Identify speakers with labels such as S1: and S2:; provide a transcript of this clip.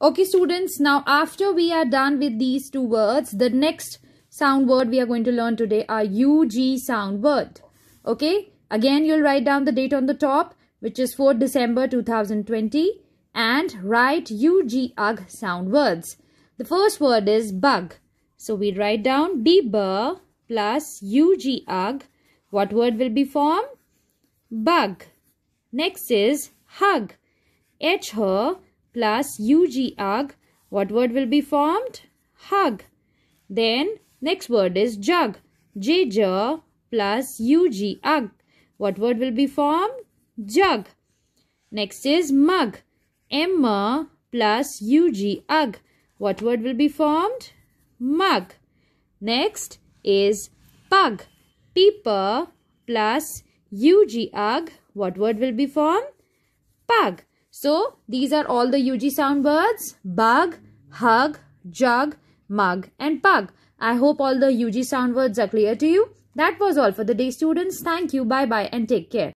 S1: Okay students, now after we are done with these two words, the next sound word we are going to learn today are UG sound word. Okay, again you'll write down the date on the top which is 4 December 2020 and write UG UG sound words. The first word is bug. So we write down BB plus UG UG. What word will be formed? Bug. Next is hug. H plus UG ug. What word will be formed? Hug. Then next word is jug. JJ plus UG ug. What word will be formed? Jug. Next is mug. M plus UG ug. What word will be formed? Mug. Next is pug. Peeper plus UG ug. What word will be formed? Pug. So these are all the UG sound words. Bug, hug, jug, mug and pug. I hope all the UG sound words are clear to you. That was all for the day students. Thank you. Bye bye and take care.